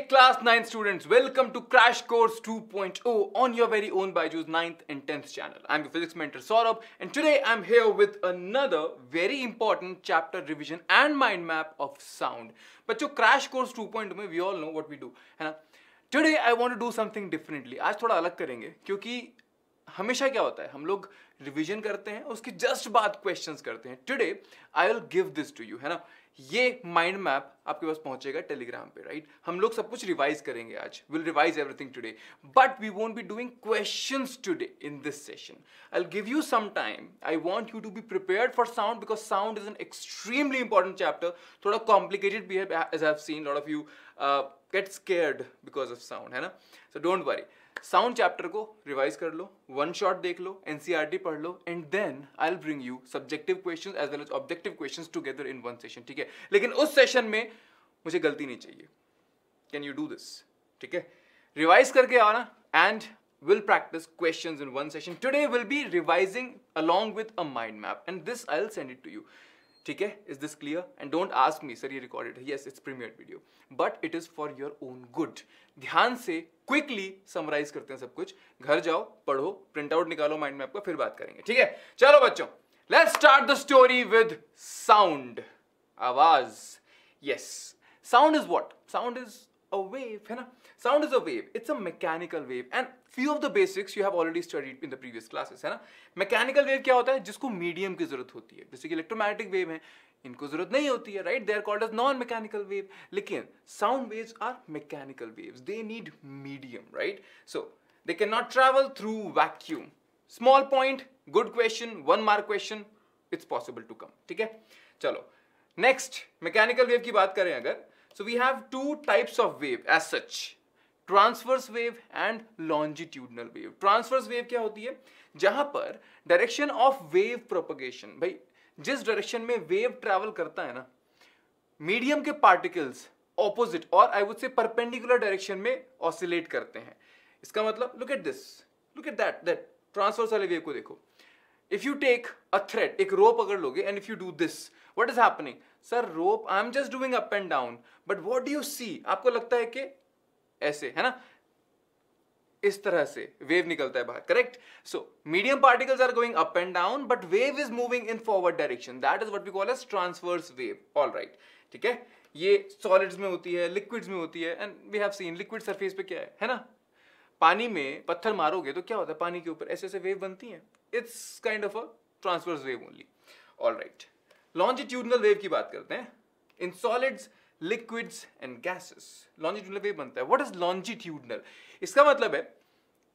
Class nine students welcome to crash course 2.0 on your very own Byju's ninth and tenth channel I am physics mentor Saurabh and today I am here with another very important chapter revision and mind map of sound बच्चों crash course 2.0 में we all know what we do है ना today I want to do something differently आज थोड़ा अलग करेंगे क्योंकि हमेशा क्या होता है हम लोग रिविजन करते हैं उसकी जस्ट बात क्वेश्चन करते हैं today I will give this to you है ना ये माइंड मैप आपके पास पहुंचेगा टेलीग्राम पे राइट हम लोग सब कुछ रिवाइज करेंगे आज will revise everything today but we won't be doing questions today in this session I give you some time I want you to be prepared for sound because sound is an extremely important chapter थोड़ा complicated भी है as I have seen lot of you get scared because of sound है ना so don't worry sound chapter को revise कर लो one shot देख लो एनसीईआरटी e पढ़ लो and then I will bring you subjective questions as well as objective questions together in one session ठीक है लेकिन उस सेशन में मुझे गलती नहीं चाहिए कैन यू डू दिस ठीक है रिवाइज करके आना and will practise question in one session today will be revising along with a mind map and this I will send it to you ठीक है is this clear and don't ask me sir ये recorded है yes it's premier video but it is for your own good ध्यान से quickly summarise करते हैं सब कुछ घर जाओ पढ़ो प्रिंट आउट निकालो माइंड में आपका फिर बात करेंगे ठीक है चलो बच्चों let's start the story with sound आवाज yes sound is what sound is a wave है ना sound is a wave it's a mechanical wave and few of the basics you have already studied in the previous classes है ना mechanical wave क्या होता है जिसको medium की जरूरत होती है जैसे कि इलेक्ट्रोमैग्नेटिक वेव है इनको जरूरत नहीं होती है right they are called as non mechanical wave लेकिन sound waves are mechanical waves they need medium right so they can not travel through vacuum small point good question one mark question it's possible to come ठीक है चलो next mechanical wave की बात करें अगर so we have two types of wave as such transverse wave and longitudinal wave transverse wave क्या होती है जहां पर डायरेक्शन ऑफ वेव प्रोपगेशन भाई जिस डायरेक्शन में वेव ट्रैवल करता है ना मीडियम के पार्टिकल्स ऑपोजिट और आई वुड से परपेंडिकुलर डायरेक्शन में ऑसिलेट करते हैं इसका मतलब look at this look at that that transverse वाले वेव को देखो if you take a thread एक रोप अगर लोगे and if you do this what is happening sir rope I am just doing up and down but what do you see आपको लगता है कि ऐसे है ना इस तरह से वेव निकलता है बाहर correct so medium particles are going up and down but wave is moving in forward direction that is what we call as transverse wave all right ठीक है ये सॉलिड्स में होती है लिक्विड्स में होती है and we have seen liquid surface पे क्या है है ना पानी में पत्थर मारोगे तो क्या होता है पानी के ऊपर ऐसे ऐसे वेव बनती हैं it's kind of a transverse wave only all right longitudinal wave की बात करते हैं in solids liquids and gases longitudinal wave बनता है व्हाट इज लॉन्जिट्यूडनल इसका मतलब है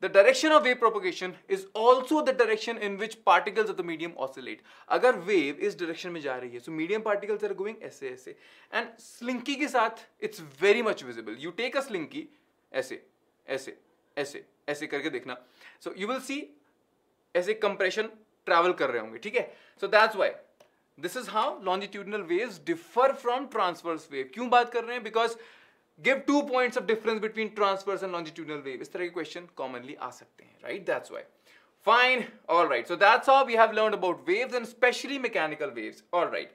the direction of wave propagation is also the direction in which particles of the medium oscillate अगर वेव इस डायरेक्शन में जा रही है so medium particles are going ऐसे ऐसे एंड स्लिंकी के साथ it's very much visible you take a slinky ऐसे ऐसे ऐसे ऐसे करके देखना सो यू विल सी ऐसे कंप्रेशन ट्रैवल कर रहे होंगे ठीक है so that's why This is how longitudinal waves differ from transverse wave. क्यों बात कर रहे हैं Because give two points of difference between transverse and longitudinal wave इस तरह के question commonly आ सकते हैं right? That's why. Fine. All right. So that's how we have learned about waves and especially mechanical waves. All right.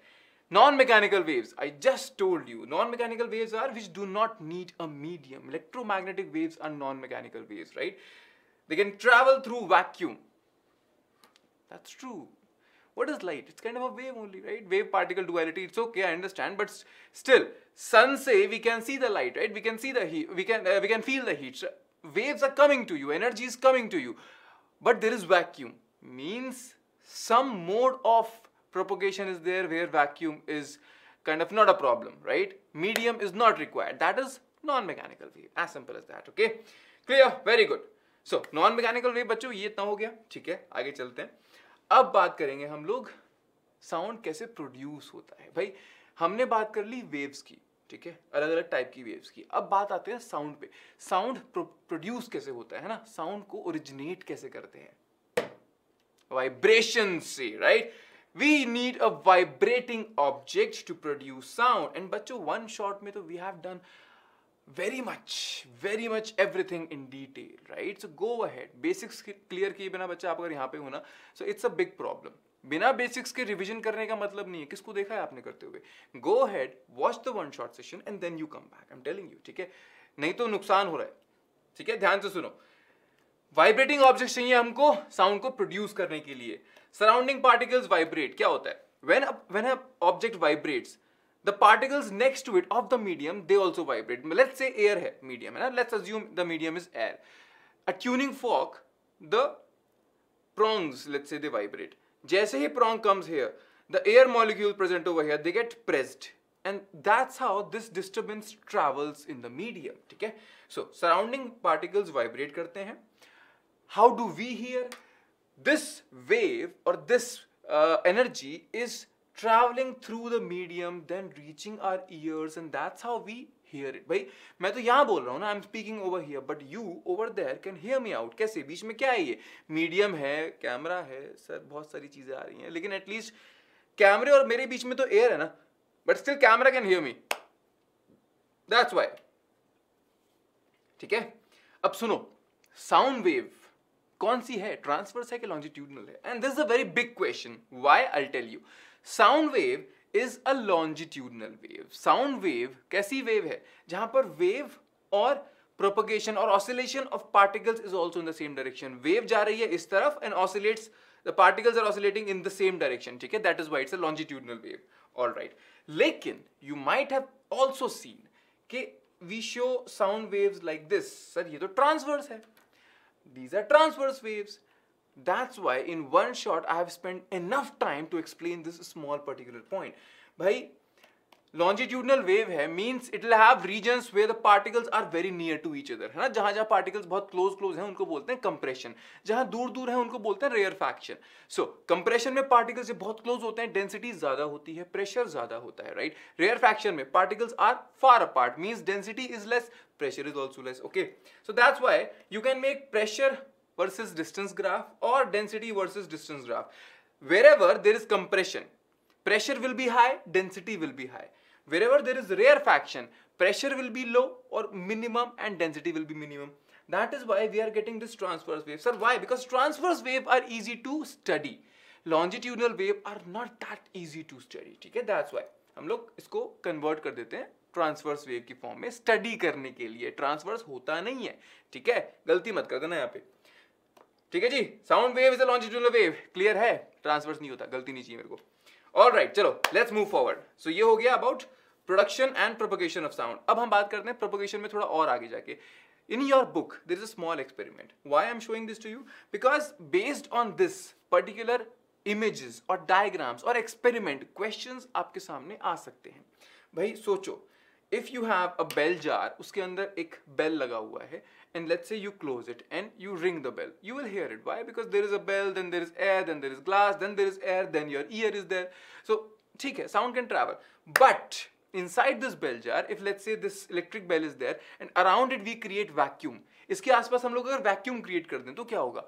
Non-mechanical waves. I just told you. Non-mechanical waves are which do not need a medium. Electromagnetic waves are non-mechanical waves, right? They can travel through vacuum. That's true. What is light? It's kind of a wave only, right? Wave particle duality. It's okay, I understand, but still, sun say we can see the light, right? We can see the heat. We can uh, we can feel the heat. So waves are coming to you. Energy is coming to you, but there is vacuum. Means some mode of propagation is there where vacuum is kind of not a problem, right? Medium is not required. That is non-mechanical wave. As simple as that. Okay, clear? Very good. So non-mechanical wave, बच्चों ye इतना ho gaya. ठीक aage chalte hain. अब बात करेंगे हम लोग sound कैसे produce होता है भाई हमने बात कर ली वेव्स की ठीक है अलग अलग टाइप की वेव्स की अब बात आते हैं साउंड पे साउंड प्रोड्यूस कैसे होता है ना साउंड को ओरिजिनेट कैसे करते हैं वाइब्रेशन से right we need a vibrating object to produce sound and बच्चों वन शॉट में तो we have done very much very much everything in detail right so go ahead basics clear किए बिना बच्चा आप अगर यहाँ पे हो ना so it's a big problem बिना बेसिक्स के रिविजन करने का मतलब नहीं है किसको देखा है आपने करते हुए go ahead watch the one short session and then you come back I am telling you ठीक है नहीं तो नुकसान हो रहा है ठीक है ध्यान से सुनो वाइब्रेटिंग ऑब्जेक्ट चाहिए हमको साउंड को प्रोड्यूस करने के लिए सराउंडिंग पार्टिकल्स वाइब्रेट क्या होता है when when object vibrates the particles next to it of the medium they also vibrate let's say air hai medium hai let's assume the medium is air a tuning fork the prongs let's say they vibrate jaise hi prong comes here the air molecules present over here they get pressed and that's how this disturbance travels in the medium Okay, so surrounding particles vibrate करते हैं how do we hear this wave or this uh, energy is travelling through the medium then reaching our ears and that's how we hear it भाई मैं तो यहाँ बोल रहा हूँ ना I am speaking over here but you over there can hear me out कैसे बीच में क्या है ये मीडियम है कैमरा है सर बहुत सारी चीज़ें आ रही हैं लेकिन एटलीस्ट कैमरे और मेरे बीच में तो एयर है ना but still camera can hear me that's why ठीक है अब सुनो साउंड वेव कौन सी है ट्रांसवर्स है कि लॉन्जिट्यूडनल है and this is a very big question why I tell you sound wave is a longitudinal wave sound wave कैसी वेव है जहां पर वेव और प्रोपगेशन और oscillation of particles is also in the same direction wave जा रही है इस तरफ and oscillates the particles are oscillating in the same direction ठीक है that is why a longitudinal wave all right लेकिन you might have also seen कि we show sound waves like this sir ये तो ट्रांसवर्स है these are transverse waves That's why in one shot I have spent enough time to explain this small particular point. Bhai, longitudinal wave है means it will have regions where the particles are very near to each other है ना जहां जहां particles बहुत close close हैं उनको बोलते हैं कंप्रेशन जहां दूर दूर है उनको बोलते हैं रेयर फैक्शन सो कंप्रेशन में पार्टिकल्स बहुत क्लोज होते हैं डेंसिटी ज्यादा होती है प्रेशर ज्यादा होता है राइट रेयर फैक्शन में particles are far apart means density is less pressure is also less okay so that's why you can make pressure versus distance graph or density versus distance graph. Wherever there is compression, pressure will be high, density will be high. Wherever there is rarefaction, pressure will be low or minimum and density will be minimum. That is why we are getting this transverse wave. Sir, why? Because transverse wave are easy to study. Longitudinal wave are not that easy to study. ठीक है? That's why. हम लोग इसको convert कर देते हैं transverse wave की form में स्टडी करने के लिए ट्रांसवर्स होता नहीं है ठीक है गलती मत कर देना यहाँ पे ठीक है जी sound wave is a wave clear है ट्रांसवर्स नहीं होता गलती नहीं चाहिए मेरे को ऑल राइट चलो लेट्स मूव फॉरवर्ड सो ये हो गया about production and propagation of sound अब हम बात करते हैं प्रोपोगेशन में थोड़ा और आगे जाके in your book there is a small experiment why I am showing this to you because based on this particular images और डायग्राम्स और एक्सपेरिमेंट क्वेश्चन आपके सामने आ सकते हैं भाई सोचो if you have a bell jar उसके अंदर एक बेल लगा हुआ है and let's say you close it and you ring the bell you will hear it why because there is a bell then there is air then there is glass then there is air then your ear is there so ठीक है sound can travel but inside this bell jar if let's say this electric bell is there and around it we create vacuum इसके आसपास हम लोग अगर vacuum create कर दें तो क्या होगा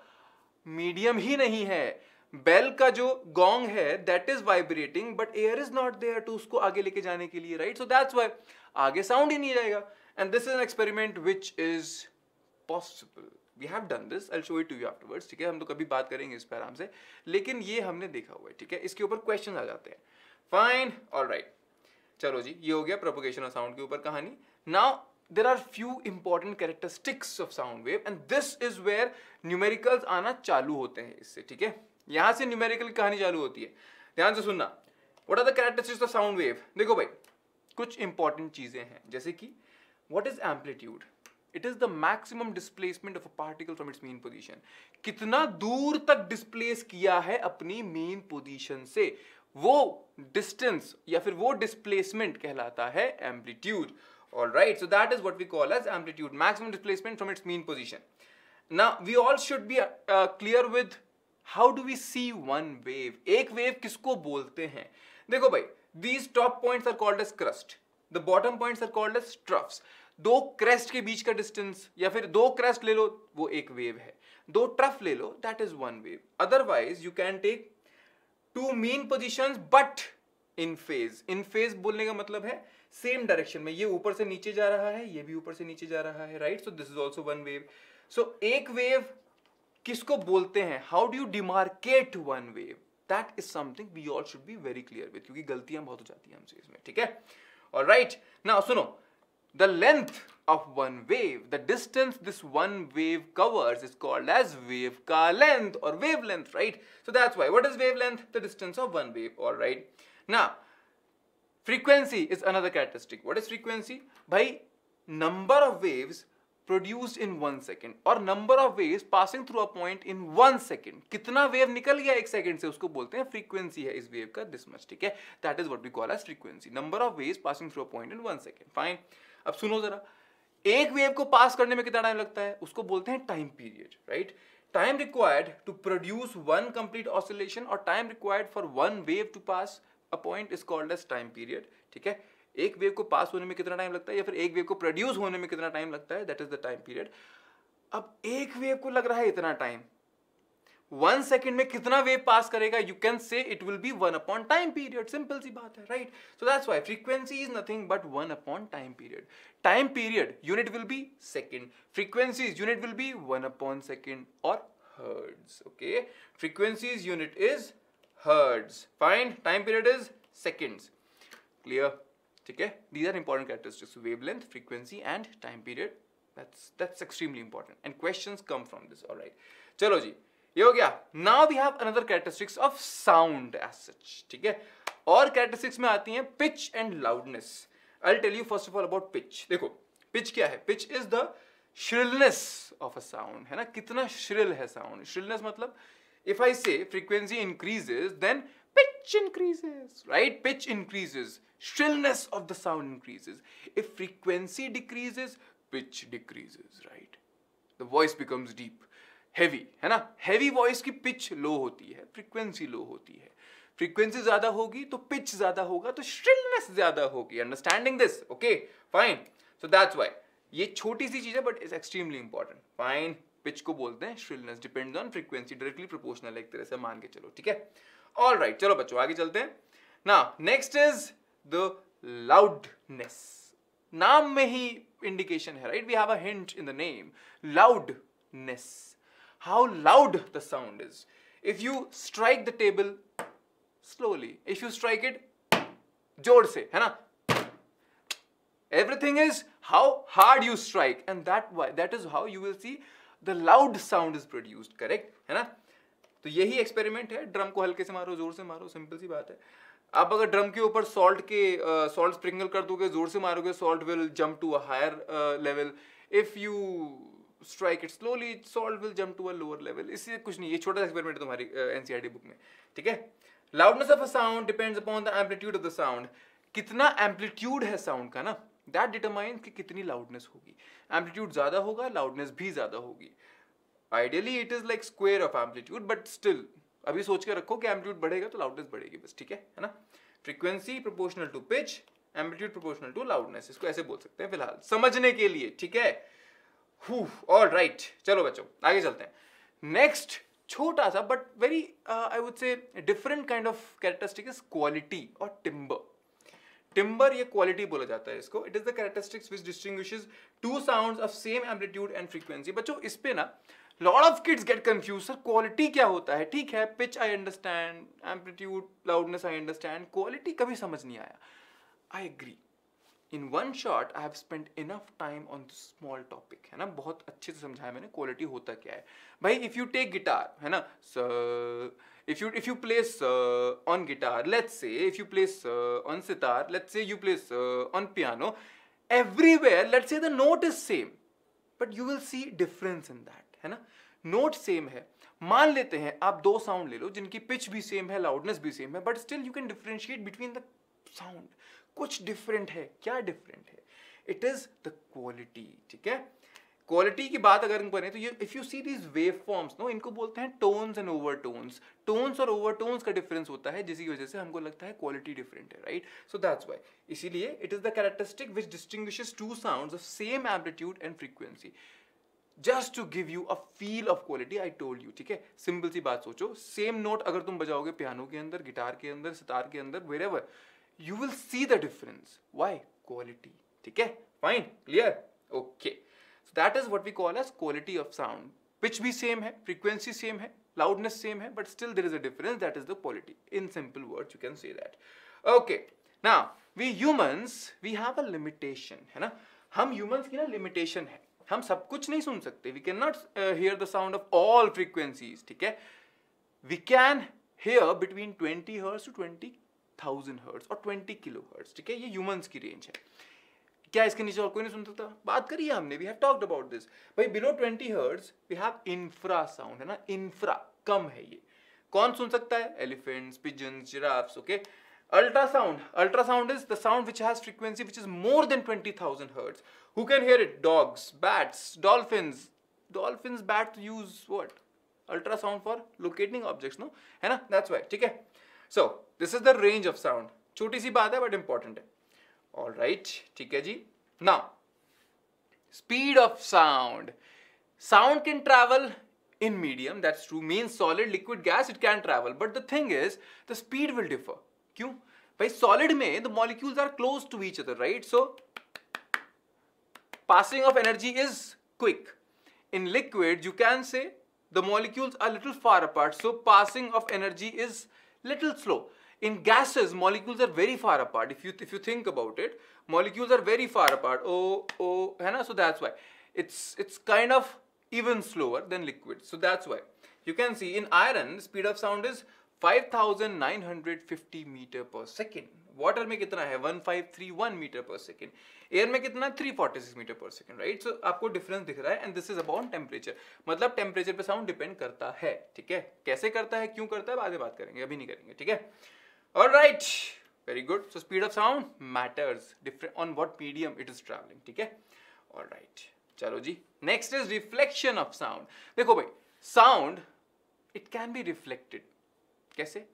मीडियम ही नहीं है बेल का जो गोंग है that is vibrating but air is not there to उसको आगे लेके जाने के लिए राइट सो दैट्स वाई आगे साउंड ही नहीं जाएगा and this is an experiment which is possible we have done this I show it to you afterwards ठीक है हम तो कभी बात करेंगे इस पर आराम से लेकिन ये हमने देखा हुआ है ठीक है इसके ऊपर क्वेश्चन आ जाते हैं फाइन ऑल राइट चलो जी ये हो गया प्रोपोगेशन ऑफ साउंड के ऊपर कहानी now there are few important characteristics of sound wave and this is where numericals आना चालू होते हैं इससे ठीक है यहां से न्यूमेरिकल कहानी चालू होती है ध्यान से सुनना what are the of sound wave देखो भाई कुछ इंपॉर्टेंट चीज़ें हैं जैसे कि what is amplitude it is the maximum displacement of a particle from its mean position कितना दूर तक डिस्प्लेस किया है अपनी मेन पोजिशन से वो डिस्टेंस या फिर वो डिस्प्लेसमेंट कहलाता है amplitude all right so that is what we call as amplitude maximum displacement from its mean position ना we all should be clear with how do we see one wave एक wave किसको बोलते हैं देखो भाई these top points are called as crust the bottom points are called as troughs दो crest के बीच का डिस्टेंस या फिर दो क्रेस्ट ले लो वो एक वेव है दो ट्रफ ले लो that is one wave otherwise you can take two mean position but in phase in phase बोलने का मतलब है सेम डायरेक्शन में ये ऊपर से नीचे जा रहा है ये भी ऊपर से नीचे जा रहा है right so this is also one wave so एक वेव किसको बोलते हैं how do you demarcate one wave that is something we all should be very clear with क्योंकि गलतियां बहुत हो जाती हैं हमसे इसमें ठीक है और राइट ना सुनो the length of one wave the distance this one wave covers is called as wave का लेंथ और wavelength right so that's why what is wavelength the distance of one wave और right ना frequency is another characteristic what is frequency भाई number of waves produced in one second और number of waves passing through a point in one second कितना wave निकल गया एक second से उसको बोलते हैं फ्रीक्वेंसी है इस वेव का दिस मच ठीक है that is what we call as frequency number of waves passing through a point in one second fine अब सुनो जरा एक वेव को पास करने में कितना टाइम लगता है उसको बोलते हैं time period right time required to produce one complete oscillation और time required for one wave to pass a point is called as time period ठीक है एक वेव को पास होने में कितना टाइम लगता है या फिर एक वेव को प्रोड्यूस होने में कितना टाइम लगता है that is the time period अब एक वेव को लग रहा है इतना टाइम वन सेकेंड में कितना वेव पास करेगा you can say it will be one upon time period simple सी बात है right so that's why frequency is nothing but one upon time period time period unit will be second frequency's unit will be one upon second और hertz okay frequencies unit is hertz fine time period is seconds clear ठीक है these are important characteristics wavelength frequency and time period that's that's extremely important and question come from this all right चलो जी ये हो गया now we have another characteristics of sound as such ठीक है और कैरेक्टरिस्टिक्स में आती हैं pitch and loudness I tell you first of all about pitch देखो पिच क्या है pitch is the shrillness of a sound है ना कितना श्रिल है साउंड श्रिलनेस मतलब if I say frequency increases then pitch increases right pitch increases shrillness of the sound increases. If frequency decreases, pitch decreases, right? The voice becomes deep, heavy, है ना? Heavy voice की pitch low होती है, frequency low होती है. Frequency ज़्यादा होगी तो pitch ज़्यादा होगा तो shrillness ज़्यादा होगी. Understanding this? Okay, fine. So that's why. ये छोटी सी चीज़ है but it's extremely important. Fine. Pitch को बोलते हैं shrillness depends on frequency directly proportional एक तरह से मान के चलो ठीक है ऑल राइट right, चलो बच्चों आगे चलते हैं ना नेक्स्ट इज द लाउडनेस नाम में ही इंडिकेशन है right we have a hint in the name loudness how loud the sound is if you strike the table slowly if you strike it जोर से है ना everything is how hard you strike and that why that is how you will see the loud sound is produced correct है ना तो यही experiment है drum को हल्के से मारो जोर से मारो सिंपल सी बात है आप अगर ड्रम के ऊपर सॉल्ट के सॉल्ट स्प्रिंकल कर दोगे जोर से मारोगे salt will jump to a higher level if you strike it slowly salt will jump to a lower level इससे कुछ नहीं ये छोटा सा एक्सपेरिमेंट है तुम्हारी एनसीईआरटी बुक e में ठीक है loudness of a sound depends upon the amplitude of the sound कितना एम्पलीट्यूड है साउंड का ना दैट डिटरमाइन कि कितनी लाउडनेस होगी एम्पलीट्यूड ज़्यादा होगा लाउडनेस भी ज़्यादा होगी ideally it is like square of amplitude but still अभी सोच के रखो कि एम्पलीट्यूड बढ़ेगा तो लाउडनेस बढ़ेगी बस ठीक है है ना frequency proportional to pitch amplitude proportional to loudness इसको ऐसे बोल सकते हैं फिलहाल समझने के लिए ठीक है ऑल राइट right. चलो बच्चों आगे चलते हैं नेक्स्ट छोटा सा but very I would say different kind of characteristic is quality और टिम्बर टिम्बर ये क्वालिटी बोला जाता है इसको it is the characteristics which distinguish two sounds of same amplitude and frequency बच्चों इस पे ना lot of kids get confuse sir quality क्या होता है ठीक है pitch I understand amplitude loudness I understand quality कभी समझ नहीं आया I agree in one shot I have spend enough time on this small topic है ना बहुत अच्छे से समझाया मैंने क्वालिटी होता क्या है भाई इफ यू टेक गिटार है ना sir if you if you play uh, on guitar let's say if you play uh, on sitar let's say you play uh, on piano everywhere let's say the note is same but you will see difference in that hai na note same है मान लेते हैं आप दो sound ले लो जिनकी pitch भी same है लाउडनेस भी सेम है but still you can differentiate between the sound कुछ डिफरेंट है क्या डिफरेंट है इट इज द क्वालिटी ठीक है क्वालिटी की बात अगर हम करें तो ये if you see these waveforms no इनको बोलते हैं tones and overtones tones और ओवर टोन्स का डिफरेंस होता है जिसकी वजह से हमको लगता है क्वालिटी डिफरेंट है राइट सो दैट्स वाई इसीलिए it is the characteristic which distinguishes two sounds of same amplitude and frequency just to give you a feel of quality I told you ठीक है सिंपल सी बात सोचो same note अगर तुम बजाओगे piano के अंदर गिटार के अंदर सितार के अंदर wherever you will see the difference why quality ठीक है fine clear okay that is what we call as quality of sound pitch भी सेम है फ्रीक्वेंसी सेम है लाउडनेस सेम है but still there is a difference that is the quality in simple word you can say that okay ना we humans we have a limitation है ना हम humans की ना लिमिटेशन है हम सब कुछ नहीं सुन सकते we can not hear the sound of all frequencies ठीक है we can hear between twenty hertz to twenty thousand hertz और ट्वेंटी किलो हर्ट्स ठीक है ये ह्यूमंस की रेंज है क्या इसके नीचे और कोई नहीं सुन सकता बात करिए हमने we have talked about this भाई below twenty hertz we have infrasound है ना इंफ्रा कम है ये कौन सुन सकता है elephants pigeons giraffes okay ultrasound ultrasound is the sound which has frequency which is more than twenty thousand hertz who can hear it dogs bats dolphins dolphins bat use what ultrasound for locating objects no है ना that's why ठीक है so this is the range of sound छोटी सी बात है but important है All right, ठीक है जी Now, speed of sound. sound can travel in medium that's true means solid liquid gas it can travel but the thing is the speed will differ क्यों भाई solid में the molecules are close to each other right so passing of energy is quick in liquid you can say the molecules are little far apart so passing of energy is little slow In gases, molecules are very far apart. If you if you think about it, molecules are very far apart. Oh, oh, hai na So that's why it's it's kind of even slower than liquid So that's why you can see in iron, speed of sound is 5950 meter per second. Water में कितना है 1531 metre पर second air में कितना 346 metre पर second right so आपको difference दिख रहा है and this is about temperature मतलब टेम्परेचर पे साउंड डिपेंड करता है ठीक है कैसे करता है क्यों करता है बाद में बात करेंगे अभी नहीं करेंगे ठीक है all right very good so speed of sound matters different on what medium it is traveling ठीक है all right चलो जी next is reflection of sound देखो भाई sound it can be reflected कैसे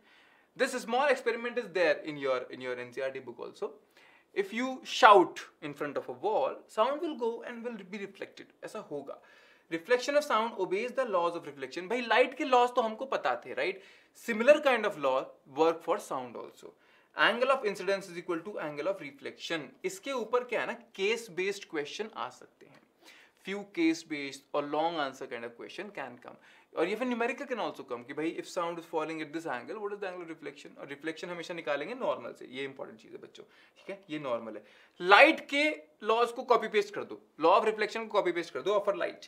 this small experiment is there in your in your NCRT book also if you shout in front of a wall sound will go and will be reflected ऐसा होगा reflection of sound obeys the laws of reflection भाई light के laws तो हमको पता थे right similar kind of law work for sound also angle of incidence is equal to angle of reflection इसके ऊपर क्या है ना केस बेस्ड क्वेश्चन आ सकते हैं फ्यू केस बेस्ड और long answer kind of question can come और ये फिर न्यूमेरिकल कैन ऑल्सो कम कि भाई if sound is falling at this angle what is angle of reflection और रिफ्लेक्शन हमेशा निकालेंगे नॉर्मल से ये इंपॉर्टेंट चीज है बच्चों ठीक है ये नॉर्मल है लाइट के लॉज को कॉपी पेस्ट कर दो लॉ ऑफ रिफ्लेक्शन को कॉपी पेस्ट कर दो ऑफर light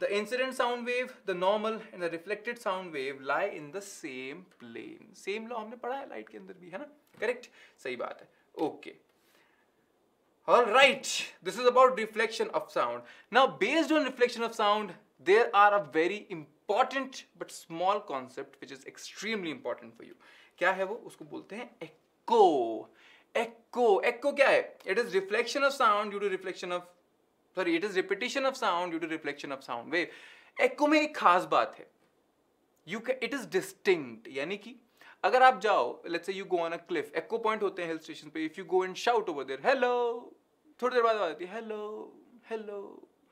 The incident sound wave, the normal and the reflected sound wave lie in the same plane. Same law हमने पढ़ा है light के अंदर भी है ना Correct? सही बात है Okay. All right. This is about reflection of sound. Now based on reflection of sound, there are a very important but small concept which is extremely important for you. क्या है वो उसको बोलते हैं echo. Echo. Echo क्या है? It is reflection of sound due to reflection of sorry it is repetition of sound due to reflection of sound wave echo में एक खास बात है you can it is distinct यानी कि अगर आप जाओ let's say you go on a cliff echo point होते हैं हिल स्टेशन पे if you go and shout over there hello थोड़ी देर बाद आती है हेलो हेलो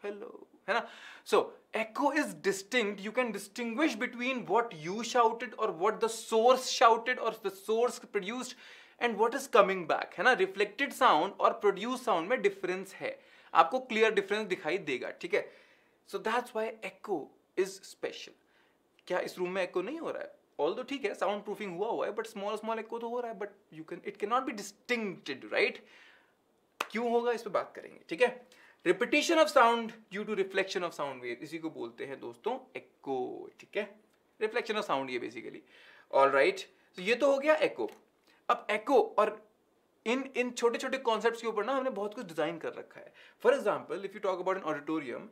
हेलो है ना so echo is distinct you can distinguish between what you shouted और व्हाट द सोर्स शाउटेड और the source produced and what is coming back है ना रिफ्लेक्टेड साउंड और प्रोड्यूस साउंड में डिफरेंस है आपको क्लियर डिफरेंस दिखाई देगा ठीक है so that's why echo is special क्या इस रूम में एक्को नहीं हो रहा है ऑल तो ठीक है साउंड प्रूफिंग हुआ हुआ है बट स्मॉल स्मॉल एक्को तो हो रहा है but you can it can not be distincted right क्यों होगा इस पर बात करेंगे ठीक है repetition of sound due to reflection of sound wave इसी को बोलते हैं दोस्तों एक्को ठीक है रिफ्लेक्शन ऑफ साउंड ये बेसिकली ऑल राइट तो ये तो हो गया एक्को अब एक्को और इन इन छोटे छोटे कॉन्सेप्ट के ऊपर ना हमने बहुत कुछ डिजाइन कर रखा है for example if you talk about an auditorium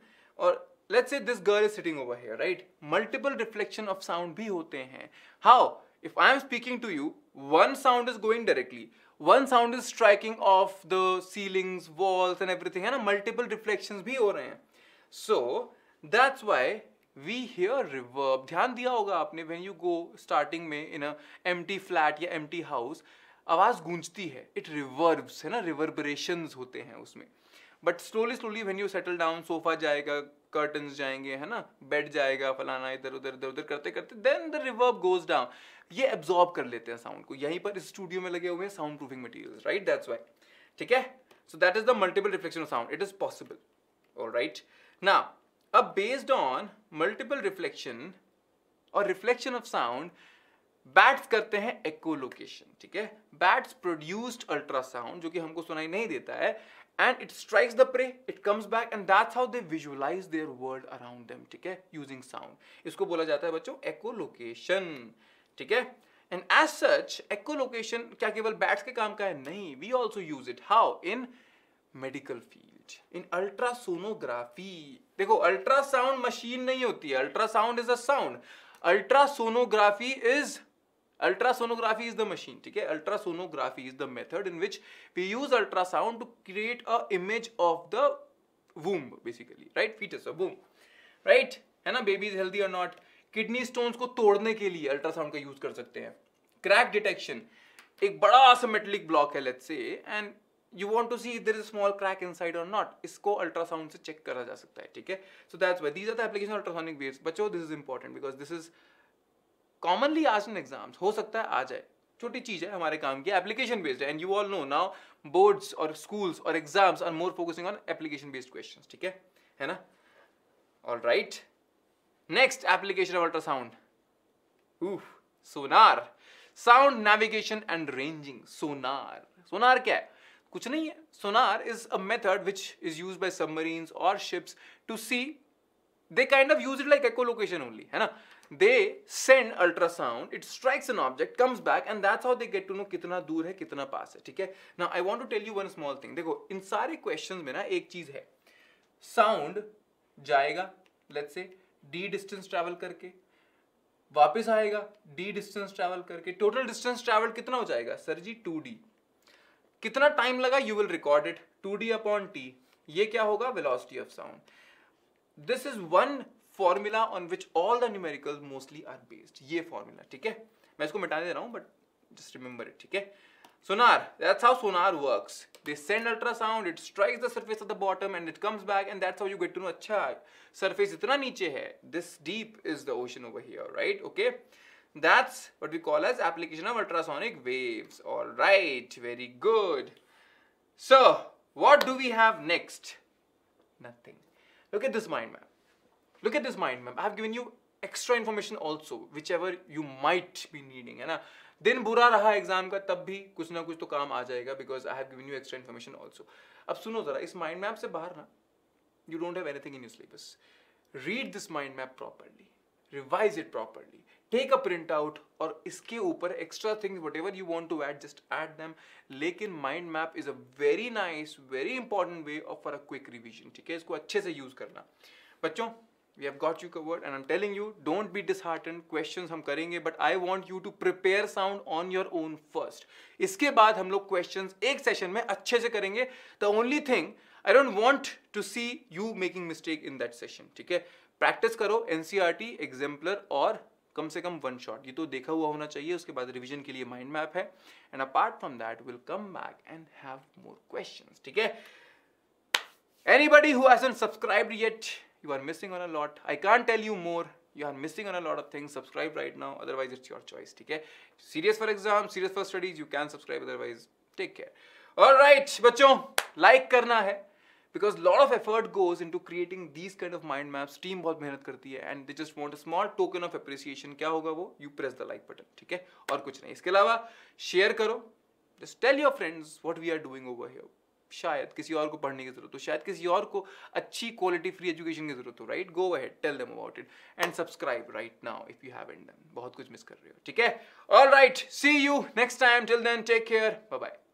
और let's say this girl is sitting over here right multiple reflection of sound भी होते हैं how if I am speaking to you one sound is going directly one sound is striking off the ceilings walls and everything है ना multiple reflection भी हो रहे हैं so that's why we hear reverb ध्यान दिया होगा आपने वेन यू गो स्टार्टिंग में in a empty flat या एम टी हाउस आवाज़ गूंजती है इट रिवर्ब्स है ना रिवर्बरेशन होते हैं उसमें but slowly slowly when you settle down sofa जाएगा कर्टन जाएंगे है ना बेड जाएगा फलाना इधर उधर इधर उधर करते करते then the reverb goes down ये एब्जॉर्ब कर लेते हैं साउंड को यहीं पर इस स्टूडियो में लगे हुए हैं soundproofing material right that's why ठीक है so that is the multiple reflection of sound it is possible और राइट ना अब बेस्ड ऑन मल्टीपल रिफ्लेक्शन और रिफ्लेक्शन ऑफ साउंड बैट्स करते हैं एकोलोकेशन ठीक है बैट्स प्रोड्यूस्ड अल्ट्रासाउंड जो कि हमको सुनाई नहीं देता है and it strikes the prey it comes back and that's how they visualize their world around them ठीक है यूजिंग साउंड इसको बोला जाता है बच्चों एकोलोकेशन ठीक है एंड एज सच एकोलोकेशन क्या केवल बैट्स के काम का है नहीं we also use it how in medical field in ultrasonography देखो अल्ट्रासाउंड मशीन नहीं होती है ultrasound is a sound ultrasonography is ultrasonography is the machine ठीक है ultrasonography is the method in which we use ultrasound to create a image of the womb basically right fetus or womb right है ना baby is healthy or not kidney stones को तोड़ने के लिए ultrasound का use कर सकते हैं क्रैक डिटेक्शन एक बड़ा सा मेटलिक ब्लॉक है let's say and you want to see if there is a small crack inside और नॉट इसको अल्ट्रासाउंड से चेक करा जा सकता है ठीक है so that's why these are the application ultrasonic waves बच्चों this is important because this is commonly आज इन एग्जाम्स हो सकता है आ जाए छोटी चीज है हमारे काम की application based and you all know now boards और स्कूल्स और exams are more focusing on application based question ठीक है है ना all right next application of ultrasound sonar sound navigation and ranging sonar sonar क्या है कुछ नहीं है sonar is a method which is use by submarines और ships to see they kind of use it like echolocation only है ना they send ultrasound it strikes an object comes back and that's how they get to know kitna dur hai kitna paas hai theek hai now i want to tell you one small thing dekho in sare questions mein na ek cheez hai sound jayega let's say d distance travel karke वापस आएगा d distance travel करके total distance travel कितना हो जाएगा sir जी 2d कितना time लगा you will record it 2d upon t ये क्या होगा velocity of sound this is one formula on which all the numerical mostly are based ये फॉर्मूला ठीक है मैं इसको मिटाने दे रहा हूँ बट जस्ट रिमेंबर इट ठीक है sonar that's how sonar works they send ultrasound it strikes the surface of the bottom and it comes back and that's how you get to know acha surface itna niche hai this deep is the ocean over here right okay that's what we call as application of ultrasonic waves all right very good so what do we have next nothing look at this mind map look at this mind map i have given you extra information also whichever you might be needing है ना दिन बुरा रहा exam का तब भी कुछ ना कुछ तो काम आ जाएगा because I have given you extra information also अब सुनो जरा इस माइंड मैप से बाहर ना you don't have anything in you syllabus read this mind map properly revise it properly take a print out और इसके ऊपर extra things whatever you want to add just add them लेकिन mind map is a very nice very important way of for a quick revision ठीक है इसको अच्छे से use करना बच्चों we have got you covered and I am telling you don't be disheartened question हम करेंगे but I want you to prepare sound on your own first इसके बाद हम लोग क्वेश्चन एक सेशन में अच्छे से करेंगे the only thing I don't want to see you making mistake in that session ठीक है प्रैक्टिस करो एनसीआर टी एग्जाम्पलर और कम से कम वन शॉट ये तो देखा हुआ होना चाहिए उसके बाद रिविजन के लिए माइंड मैप है and apart from that will come back and have more questions ठीक है anybody hasn't subscribed yet you are missing on a lot i can't tell you more you are missing on a lot of things subscribe right now otherwise it's your choice ठीक है serious for exam serious for studies you can subscribe otherwise take care all right bachcho like karna hai because lot of effort goes into creating these kind of mind maps team bahut mehnat karti hai and they just want a small token of appreciation kya hoga wo you press the like button theek hai aur kuch nahi iske alawa share karo just tell your friends what we are doing over here शायद किसी और को पढ़ने की जरूरत हो शायद किसी और को अच्छी क्वालिटी फ्री एजुकेशन की जरूरत हो right go ahead tell them about it and subscribe right now if you have and बहुत कुछ मिस कर रहे हो ठीक है all right see you next time till then take care bye bye